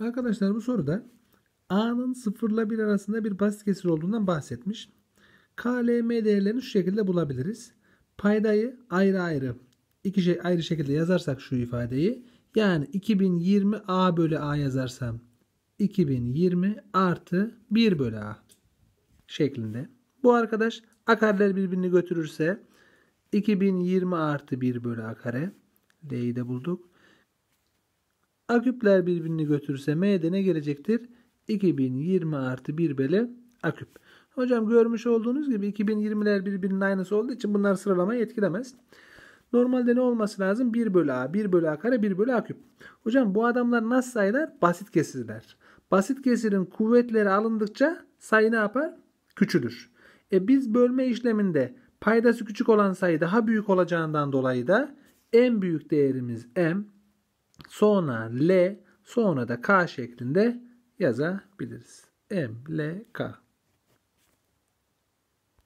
Arkadaşlar bu soruda A'nın 0 ile 1 arasında bir basit kesir olduğundan bahsetmiş. KLM değerlerini şu şekilde bulabiliriz. Paydayı ayrı ayrı iki şey ayrı şekilde yazarsak şu ifadeyi yani 2020 A bölü A yazarsam 2020 artı 1 bölü A şeklinde. Bu arkadaş akarlar birbirini götürürse 2020 artı 1 bölü A kare D'yi de bulduk. Aküpler birbirini götürse M'de ne gelecektir? 2020 artı 1 bölü aküp. Hocam görmüş olduğunuz gibi 2020'ler birbirinin aynısı olduğu için bunlar sıralamayı etkilemez. Normalde ne olması lazım? 1 bölü A, 1 bölü A kare, 1 bölü A küp. Hocam bu adamlar nasıl sayılar? Basit kesirler. Basit kesirin kuvvetleri alındıkça sayı ne yapar? Küçülür. E biz bölme işleminde paydası küçük olan sayı daha büyük olacağından dolayı da en büyük değerimiz M, Sonra L, sonra da K şeklinde yazabiliriz. M, L, K.